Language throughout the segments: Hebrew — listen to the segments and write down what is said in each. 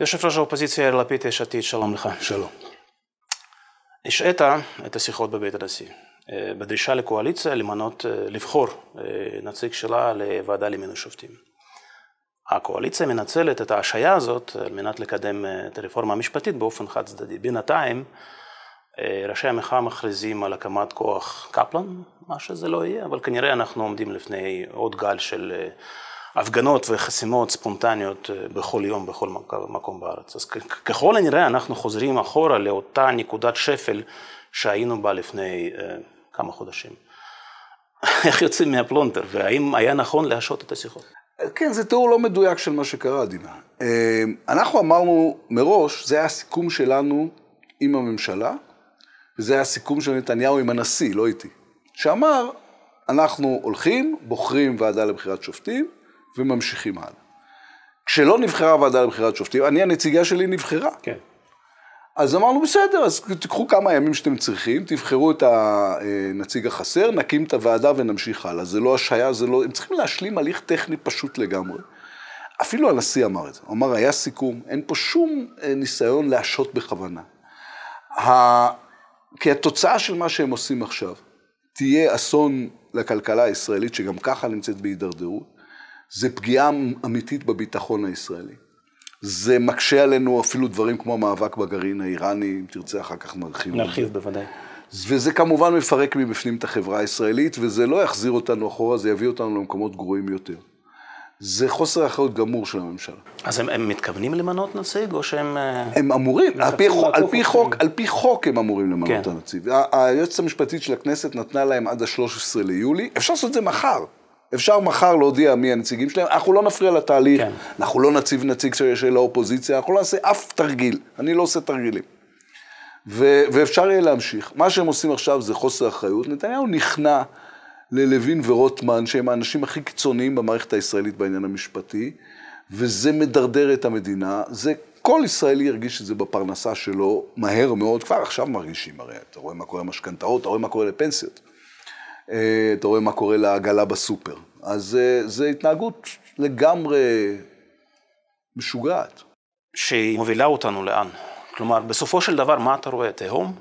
יושב ראש האופוזיציה יאיר לפיד, יש עתיד, שלום לך. שלום. השעית את השיחות בבית הנשיא, אה, בדרישה לקואליציה למנות, אה, לבחור אה, נציג שלה לוועדה למינוי שופטים. הקואליציה מנצלת את ההשעיה הזאת על מנת לקדם את הרפורמה המשפטית באופן חד צדדי. בינתיים ראשי המחאה מכריזים על הקמת כוח קפלן, מה שזה לא יהיה, אבל כנראה אנחנו עומדים לפני עוד גל של הפגנות וחסימות ספונטניות אה, בכל יום, בכל מקום בארץ. אז ככל הנראה אנחנו חוזרים אחורה לאותה נקודת שפל שהיינו בה לפני אה, כמה חודשים. איך יוצאים מהפלונטר, והאם היה נכון להשעות את השיחות? כן, זה תיאור לא מדויק של מה שקרה, דינה. אה, אנחנו אמרנו מראש, זה היה הסיכום שלנו עם הממשלה, וזה היה הסיכום של נתניהו עם הנשיא, לא איתי, שאמר, אנחנו הולכים, בוחרים ועדה לבחירת שופטים, וממשיכים הלאה. כשלא נבחרה הוועדה לבחירת שופטים, אני הנציגה שלי נבחרה. כן. אז אמרנו, בסדר, אז תיקחו כמה ימים שאתם צריכים, תבחרו את הנציג החסר, נקים את הוועדה ונמשיך הלאה. זה לא השעיה, זה לא... הם צריכים להשלים הליך טכני פשוט לגמרי. אפילו הנשיא אמר את זה. הוא אמר, היה סיכום, אין פה שום אה, ניסיון להשהות בכוונה. כי התוצאה של מה שהם עושים עכשיו תהיה אסון לכלכלה הישראלית, שגם ככה נמצאת בהידרדרות. זה פגיעה אמיתית בביטחון הישראלי. זה מקשה עלינו אפילו דברים כמו המאבק בגרעין האיראני, אם תרצה אחר כך נרחיב. נרחיב בוודאי. וזה כמובן מפרק מבפנים את החברה הישראלית, וזה לא יחזיר אותנו אחורה, זה יביא אותנו למקומות גרועים יותר. זה חוסר אחריות גמור של הממשלה. אז הם, הם מתכוונים למנות נציג, או שהם... אה, הם אמורים, על פי, חוק, על, פי חוק, על פי חוק הם אמורים למנות כן. את הנציג. היועצת המשפטית של הכנסת נתנה להם עד ה-13 ליולי, אפשר לעשות את זה מחר. אפשר מחר להודיע מי הנציגים שלהם, אנחנו לא נפריע לתהליך, כן. אנחנו לא נציב נציג של, של האופוזיציה, אנחנו לא נעשה אף תרגיל, אני לא עושה תרגילים. ו, ואפשר יהיה להמשיך. מה שהם עושים עכשיו זה חוסר אחריות. נתניהו נכנע ללוין ורוטמן, שהם האנשים הכי קיצוניים במערכת הישראלית בעניין המשפטי, וזה מדרדר את המדינה. זה, כל ישראלי ירגיש את זה בפרנסה שלו מהר מאוד, כבר עכשיו מרגישים הרי, אתה רואה מה קורה למשכנתאות, אתה רואה מה קורה לפנסיות. אה, אתה רואה מה קורה לעגלה בסופר. אז אה, זו התנהגות לגמרי משוגעת. שהיא מובילה אותנו לאן? כלומר, בסופו של דבר, מה אתה רואה? תהום?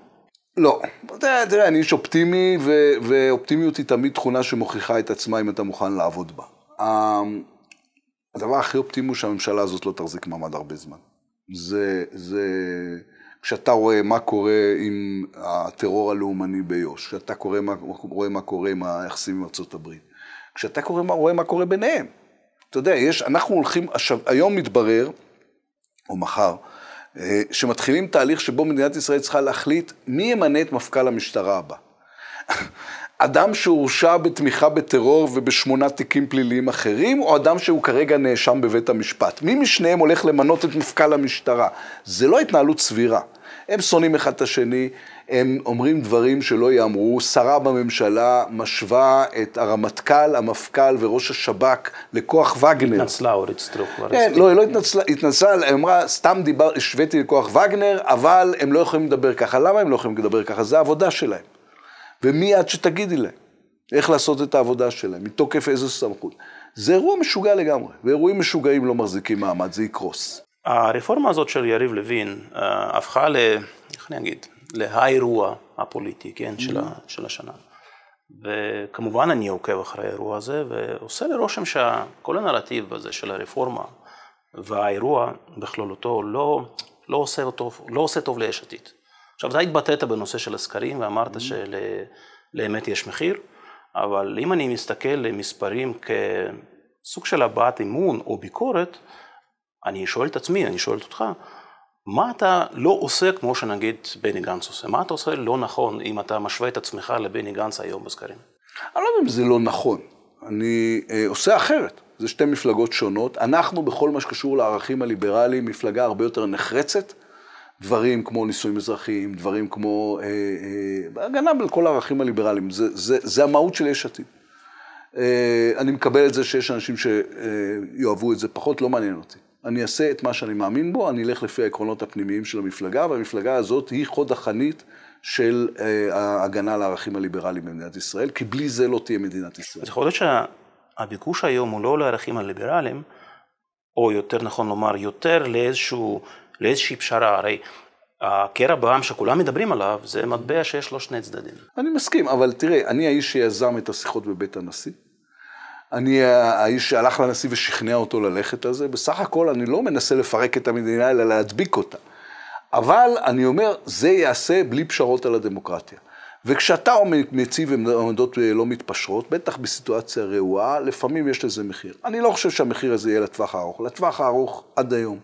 לא. תראה, תראה אני איש אופטימי, ו- ואופטימיות היא תמיד תכונה שמוכיחה את עצמה אם אתה מוכן לעבוד בה. אמ, הדבר הכי אופטימי הוא שהממשלה הזאת לא תחזיק מעמד הרבה זמן. זה, זה, כשאתה רואה מה קורה עם הטרור הלאומני ביו"ש, כשאתה קורא מה, רואה מה קורה עם היחסים עם ארצות הברית, כשאתה קורא מה, רואה מה קורה ביניהם. אתה יודע, יש, אנחנו הולכים, עכשיו, היום מתברר, או מחר, אה, שמתחילים תהליך שבו מדינת ישראל צריכה להחליט מי ימנה את מפכ"ל המשטרה הבא. אדם שהורשע בתמיכה בטרור ובשמונה תיקים פליליים אחרים, או אדם שהוא כרגע נאשם בבית המשפט. מי משניהם הולך למנות את מפכ"ל המשטרה? זה לא התנהלות סבירה. הם שונאים אחד את השני, הם אומרים דברים שלא ייאמרו, שרה בממשלה משווה את הרמטכ"ל, המפכ"ל וראש השב"כ לכוח וגנר. התנצלה אורית סטרוק. כן, לא, היא לא התנצלה, התנצלה, היא אמרה, סתם דיבר, השוויתי לכוח וגנר, אבל הם לא יכולים לדבר ככה. למה הם לא יכולים לדבר ככה? זה העבודה שלהם. ומי את שתגידי להם? איך לעשות את העבודה שלהם? מתוקף איזו סמכות? זה אירוע משוגע לגמרי, ואירועים משוגעים לא מחזיקים מעמד, זה יקרוס. הרפורמה הזאת של יריב לוין אה, הפכה ל... איך אני אגיד? להאירוע הפוליטי, כן? Mm-hmm. של, ה, mm-hmm. של השנה. וכמובן אני עוקב אחרי האירוע הזה, ועושה לי רושם שכל הנרטיב הזה של הרפורמה והאירוע בכללותו לא, לא, עושה, טוב, לא עושה טוב ליש עתיד. עכשיו, אתה התבטאת בנושא של הסקרים ואמרת mm-hmm. שלאמת של, אה, יש מחיר, אבל אם אני מסתכל למספרים כסוג של הבעת אמון או ביקורת, אני שואל את עצמי, אני שואל אותך, מה אתה לא עושה כמו שנגיד בני גנץ עושה? מה אתה עושה לא נכון אם אתה משווה את עצמך לבני גנץ היום בסקרים? אני לא יודע אם זה לא נכון. אני אה, עושה אחרת. זה שתי מפלגות שונות. אנחנו, בכל מה שקשור לערכים הליברליים, מפלגה הרבה יותר נחרצת. דברים כמו נישואים אזרחיים, דברים כמו אה, אה, הגנה על כל הערכים הליברליים. זה, זה, זה המהות של יש עתיד. אה, אני מקבל את זה שיש אנשים שיאהבו אה, את זה פחות, לא מעניין אותי. אני אעשה את מה שאני מאמין בו, אני אלך לפי העקרונות הפנימיים של המפלגה, והמפלגה הזאת היא חוד החנית של אה, ההגנה על הערכים הליברליים במדינת ישראל, כי בלי זה לא תהיה מדינת ישראל. אז יכול להיות שהביקוש היום הוא לא לערכים הליברליים, או יותר נכון לומר, יותר לאיזשהו, לאיזושהי פשרה, הרי הקרע בעם שכולם מדברים עליו, זה מטבע שיש לו שני צדדים. אני מסכים, אבל תראה, אני האיש שיזם את השיחות בבית הנשיא. אני אה, האיש שהלך לנשיא ושכנע אותו ללכת על זה. בסך הכל אני לא מנסה לפרק את המדינה, אלא להדביק אותה. אבל אני אומר, זה ייעשה בלי פשרות על הדמוקרטיה. וכשאתה מציב עמדות אה, לא מתפשרות, בטח בסיטואציה רעועה, לפעמים יש לזה מחיר. אני לא חושב שהמחיר הזה יהיה לטווח הארוך. לטווח הארוך עד היום,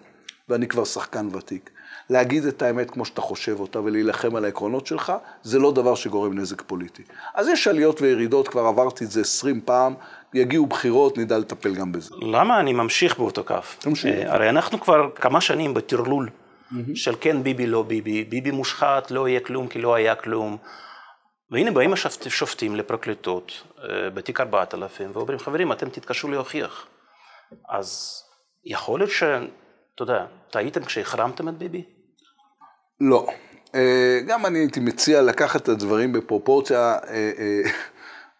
ואני כבר שחקן ותיק. להגיד את האמת כמו שאתה חושב אותה ולהילחם על העקרונות שלך, זה לא דבר שגורם נזק פוליטי. אז יש עליות וירידות, כבר עברתי את זה 20 פעם, יגיעו בחירות, נדע לטפל גם בזה. למה אני ממשיך באותו קו? תמשיך. אה, הרי אנחנו כבר כמה שנים בטרלול של כן ביבי, לא ביבי, ביבי מושחת, לא יהיה כלום כי לא היה כלום. והנה באים השופטים לפרקליטות אה, בתיק 4000 ואומרים, חברים, אתם תתקשו להוכיח. אז יכול להיות ש... אתה יודע, טעיתם כשהחרמתם את ביבי? לא. אה, גם אני הייתי מציע לקחת את הדברים בפרופורציה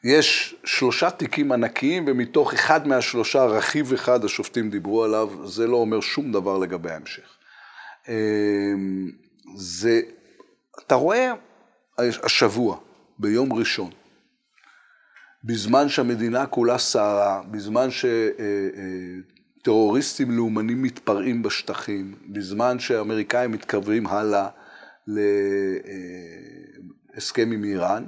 יש שלושה תיקים ענקיים, ומתוך אחד מהשלושה, רכיב אחד, השופטים דיברו עליו, זה לא אומר שום דבר לגבי ההמשך. אמ, זה, אתה רואה השבוע, ביום ראשון, בזמן שהמדינה כולה סערה, בזמן שטרוריסטים לאומנים מתפרעים בשטחים, בזמן שאמריקאים מתקרבים הלאה להסכם עם איראן,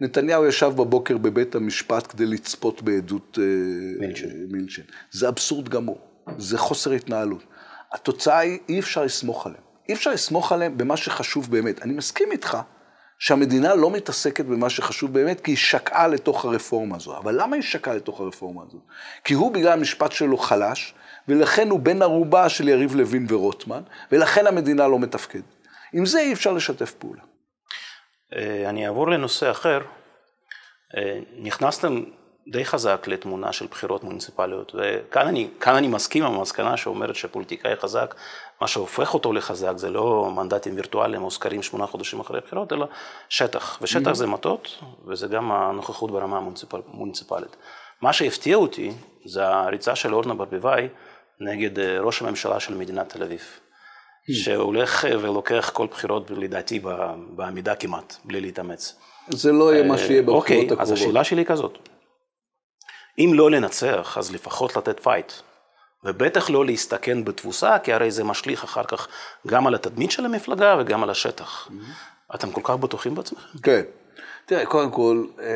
נתניהו ישב בבוקר בבית המשפט כדי לצפות בעדות אה, מינשן. זה אבסורד גמור, זה חוסר התנהלות. התוצאה היא, אי אפשר לסמוך עליהם. אי אפשר לסמוך עליהם במה שחשוב באמת. אני מסכים איתך שהמדינה לא מתעסקת במה שחשוב באמת, כי היא שקעה לתוך הרפורמה הזו. אבל למה היא שקעה לתוך הרפורמה הזו? כי הוא, בגלל המשפט שלו, חלש, ולכן הוא בן ערובה של יריב לוין ורוטמן, ולכן המדינה לא מתפקדת. עם זה אי אפשר לשתף פעולה. אה, אני אעבור לנושא אחר. אה, נכנסתם די חזק לתמונה של בחירות מוניציפליות, וכאן אני, אני מסכים עם המסקנה שאומרת שפוליטיקאי חזק, מה שהופך אותו לחזק זה לא מנדטים וירטואליים או סקרים שמונה חודשים אחרי הבחירות, אלא שטח, ושטח mm-hmm. זה מטות, וזה גם הנוכחות ברמה המוניציפלית. מה שהפתיע אותי זה הריצה של אורנה ברביבאי נגד אה, ראש הממשלה של מדינת תל אביב. Mm. שהולך אה, ולוקח כל בחירות, לדעתי, בעמידה כמעט, בלי להתאמץ. זה לא יהיה מה אה, שיהיה בבחירות אוקיי, הקרובות. אוקיי, אז השאלה שלי היא כזאת. אם לא לנצח, אז לפחות לתת פייט. ובטח לא להסתכן בתבוסה, כי הרי זה משליך אחר כך גם על התדמית של המפלגה וגם על השטח. Mm. אתם כל כך בטוחים בעצמכם? כן. תראה, קודם כל, אה,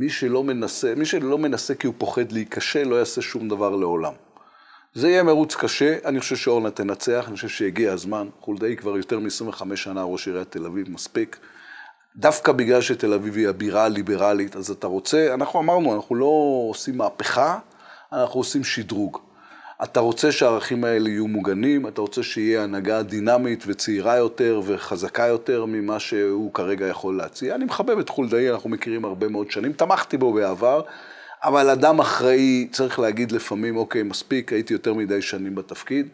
מי שלא מנסה, מי שלא מנסה כי הוא פוחד להיכשל, לא יעשה שום דבר לעולם. זה יהיה מרוץ קשה, אני חושב שאורנה תנצח, אני חושב שהגיע הזמן. חולדאי כבר יותר מ-25 שנה ראש עיריית תל אביב, מספיק. דווקא בגלל שתל אביב היא הבירה הליברלית, אז אתה רוצה, אנחנו אמרנו, אנחנו לא עושים מהפכה, אנחנו עושים שדרוג. אתה רוצה שהערכים האלה יהיו מוגנים, אתה רוצה שיהיה הנהגה דינמית וצעירה יותר וחזקה יותר ממה שהוא כרגע יכול להציע. אני מחבב את חולדאי, אנחנו מכירים הרבה מאוד שנים, תמכתי בו בעבר, אבל אדם אחראי צריך להגיד לפעמים, אוקיי, מספיק, הייתי יותר מדי שנים בתפקיד,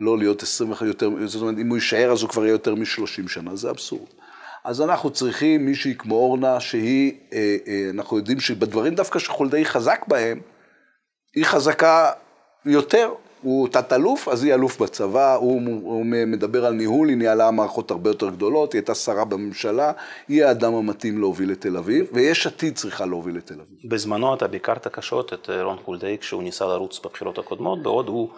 לא להיות 21 יותר, זאת אומרת, אם הוא יישאר אז הוא כבר יהיה יותר מ-30 שנה, זה אבסורד. אז אנחנו צריכים מישהי כמו אורנה, שהיא, אה, אה, אנחנו יודעים שבדברים דווקא שחולדאי חזק בהם, היא חזקה יותר, הוא תת-אלוף, אז היא אלוף בצבא, הוא, הוא מדבר על ניהול, היא ניהלה מערכות הרבה יותר גדולות, היא הייתה שרה בממשלה, היא האדם המתאים להוביל את תל אביב, ויש עתיד צריכה להוביל את תל אביב. בזמנו אתה ביקרת קשות את אה, רון חולדאי כשהוא ניסה לרוץ בבחירות הקודמות, בעוד הוא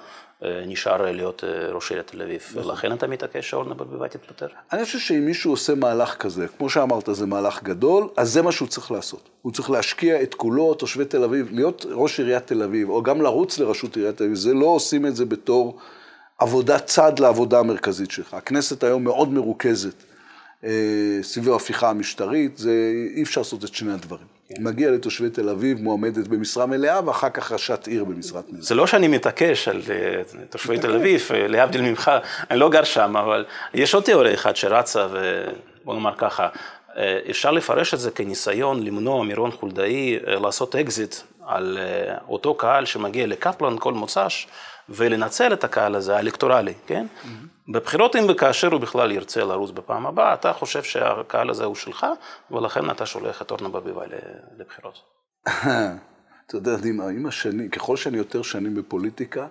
אה, נשאר להיות אה, ראש עיריית תל אביב. ולכן נכון. אתה מתעקש שאורנה ברביבאי תתפטר? אני חושב שאם מישהו עושה מהלך כזה, כמו שאמרת, זה מהלך גדול, אז זה מה שהוא צריך לעשות. הוא צריך להשקיע את כולו, תושבי תל אביב, להיות ראש עיריית תל אביב, או גם לרוץ לראשות עיריית תל אביב, זה לא עושים את זה בתור עבודה צד לעבודה המרכזית שלך. הכנסת היום מאוד מרוכזת אה, סביב ההפיכה המשטרית, זה, אי אפשר לעשות את שני הדברים. כן. מגיע לתושבי תל אביב, מועמדת במשרה מלאה, ואחר כך ראשת עיר במשרת מלאה. זה לא שאני מתעקש על אה, תושבי תל אביב, אה, להבדיל ממך, אני לא גר שם, אבל יש עוד תיאוריה אחת שרצה, ובוא נאמר ככה, אה, אפשר לפרש את זה כניסיון למנוע מרון חולדאי לעשות אקזיט על אותו קהל שמגיע לקפלן כל מוצ"ש. ולנצל את הקהל הזה, האלקטורלי, כן? Mm-hmm. בבחירות אם וכאשר הוא בכלל ירצה לרוץ בפעם הבאה, אתה חושב שהקהל הזה הוא שלך, ולכן אתה שולח את אורנה ברביבאי לבחירות. אתה יודע, עם השני, ככל שאני יותר שנים בפוליטיקה,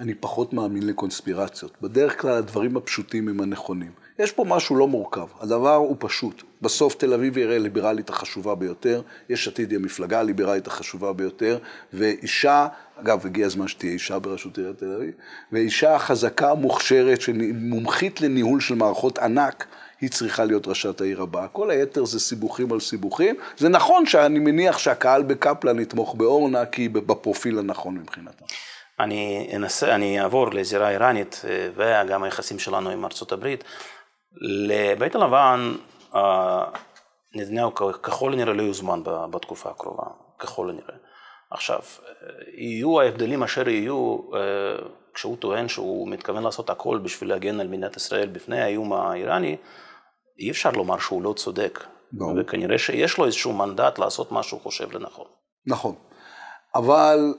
אני פחות מאמין לקונספירציות. בדרך כלל הדברים הפשוטים הם הנכונים. יש פה משהו לא מורכב, הדבר הוא פשוט. בסוף תל אביב היא העיר הליברלית החשובה ביותר, יש עתיד היא המפלגה הליברלית החשובה ביותר, ואישה, אגב, הגיע הזמן שתהיה אישה בראשות עיריית תל אביב, ואישה חזקה, מוכשרת, מומחית לניהול של מערכות ענק, היא צריכה להיות ראשת העיר הבאה. כל היתר זה סיבוכים על סיבוכים. זה נכון שאני מניח שהקהל בקפלן יתמוך באורנה, כי היא בפרופיל הנכון מבחינתם. אני אנסה, אני אעבור לזירה איראנית אה, וגם היחסים שלנו עם ארצות הברית. לבית הלבן, נתניהו ככל הנראה לא יוזמן בתקופה הקרובה, ככל הנראה. עכשיו, יהיו ההבדלים אשר יהיו, אה, כשהוא טוען שהוא מתכוון לעשות הכל בשביל להגן על מדינת ישראל בפני האיום האיראני, אי אפשר לומר שהוא לא צודק. ברור. וכנראה שיש לו איזשהו מנדט לעשות מה שהוא חושב לנכון. נכון. אבל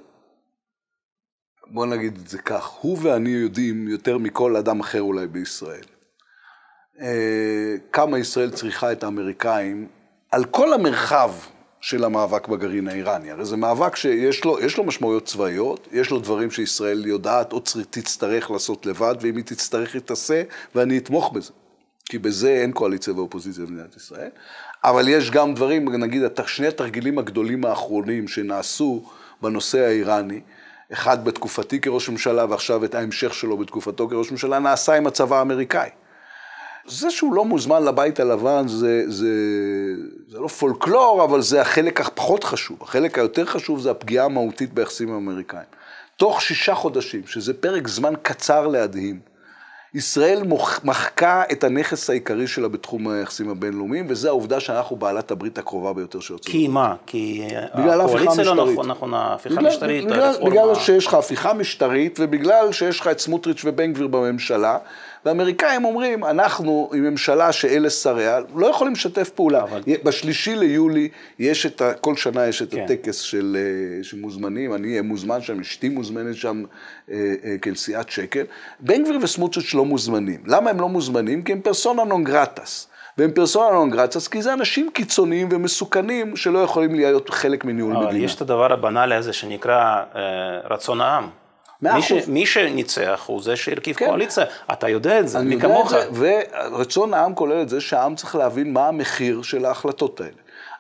בוא נגיד את זה כך, הוא ואני יודעים יותר מכל אדם אחר אולי בישראל, אה, כמה ישראל צריכה את האמריקאים על כל המרחב של המאבק בגרעין האיראני. הרי זה מאבק שיש לו, לו משמעויות צבאיות, יש לו דברים שישראל יודעת או תצטרך לעשות לבד, ואם היא תצטרך היא תעשה, ואני אתמוך בזה. כי בזה אין קואליציה ואופוזיציה במדינת ישראל. אבל יש גם דברים, נגיד, שני התרגילים הגדולים האחרונים שנעשו בנושא האיראני, אחד בתקופתי כראש ממשלה ועכשיו את ההמשך שלו בתקופתו כראש ממשלה, נעשה עם הצבא האמריקאי. זה שהוא לא מוזמן לבית הלבן זה, זה, זה לא פולקלור, אבל זה החלק הפחות חשוב. החלק היותר חשוב זה הפגיעה המהותית ביחסים האמריקאים. תוך שישה חודשים, שזה פרק זמן קצר להדהים, ישראל מחקה את הנכס העיקרי שלה בתחום היחסים הבינלאומיים, וזה העובדה שאנחנו בעלת הברית הקרובה ביותר של ארצות הברית. כי מה? כי אה, הקואליציה לא נכון, נכון, ההפיכה המשטרית. בגלל, בגלל, בגלל שיש לך הפיכה משטרית, ובגלל שיש לך את סמוטריץ' ובן גביר בממשלה, והאמריקאים אומרים, אנחנו עם ממשלה שאלה שריה, לא יכולים לשתף פעולה. אבל... בשלישי ליולי יש את, ה, כל שנה יש את כן. הטקס של, אה, מוזמנים, אני אהיה מוזמן שם, אשתי מוזמנת שם אה, אה, כנשיאת שקל. בן גביר וסמוטריץ' לא מוזמנים. למה הם לא מוזמנים? כי הם פרסונה נון גרטס. והם פרסונה נון גרטס, כי זה אנשים קיצוניים ומסוכנים שלא יכולים להיות חלק מניהול מדינה. יש את הדבר הבנאלי הזה שנקרא אה, רצון העם. מי, ש, מי שניצח הוא זה שהרכיב כן. קואליציה, אתה יודע את זה, מי כמוך. ורצון העם כולל את זה שהעם צריך להבין מה המחיר של ההחלטות האלה.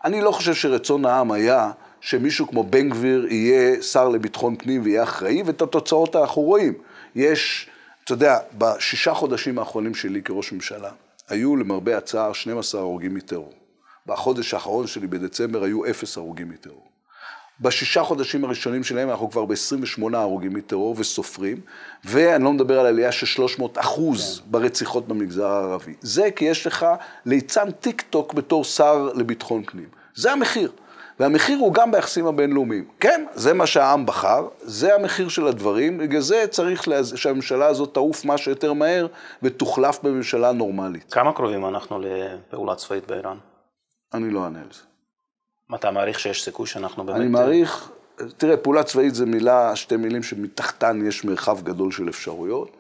אני לא חושב שרצון העם היה שמישהו כמו בן גביר יהיה שר לביטחון פנים ויהיה אחראי, ואת התוצאות אנחנו רואים. יש, אתה יודע, בשישה חודשים האחרונים שלי כראש ממשלה, היו למרבה הצער 12 הרוגים מטרור. בחודש האחרון שלי, בדצמבר, היו אפס הרוגים מטרור. בשישה חודשים הראשונים שלהם אנחנו כבר ב-28 הרוגים מטרור וסופרים, ואני לא מדבר על עלייה של 300 אחוז yeah. כן. ברציחות במגזר הערבי. זה כי יש לך ליצן טיק טוק בתור שר לביטחון פנים. זה המחיר. והמחיר הוא גם ביחסים הבינלאומיים. כן, זה מה שהעם בחר, זה המחיר של הדברים, בגלל זה צריך לה... שהממשלה הזאת תעוף מה שיותר מהר ותוחלף בממשלה נורמלית. כמה קרובים אנחנו לפעולה צבאית באיראן? אני לא אענה על זה. אתה מעריך שיש סיכוי שאנחנו באמת... אני אה, מעריך, תראה, פעולה צבאית זה מילה, שתי מילים שמתחתן יש מרחב גדול של אפשרויות.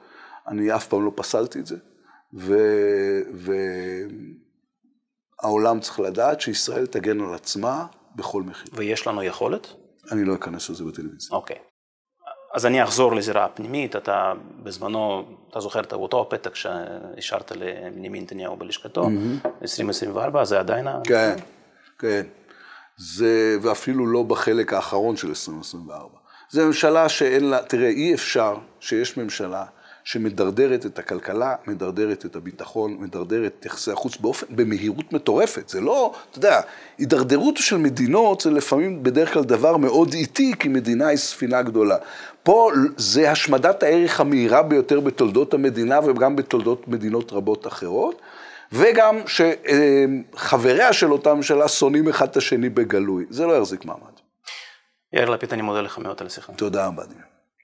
אני אף פעם לא פסלתי את זה. והעולם ו... צריך לדעת שישראל תגן על עצמה בכל מחיר. ויש לנו יכולת? אני לא אכנס לזה בטלוויזיה. אוקיי. Okay. אז אני אחזור לזירה הפנימית, אתה בזמנו, אתה זוכר את אותו הפתק שהשארת לבנימין נתניהו בלשכתו, mm-hmm. 2024, זה עדיין ה... כן, Okay. כן. זה, ואפילו לא בחלק האחרון של 2024. זו ממשלה שאין לה, תראה, אי אפשר שיש ממשלה שמדרדרת את הכלכלה, מדרדרת את הביטחון, מדרדרת את יחסי החוץ באופן, במהירות מטורפת. זה לא, אתה יודע, הידרדרות של מדינות זה לפעמים בדרך כלל דבר מאוד איטי, כי מדינה היא ספינה גדולה. פה זה השמדת הערך המהירה ביותר בתולדות המדינה וגם בתולדות מדינות רבות אחרות. וגם שחבריה של אותה ממשלה שונאים אחד את השני בגלוי. זה לא יחזיק מעמד. יאיר לפיד, אני מודה לך מאוד על השיחה. תודה רבה.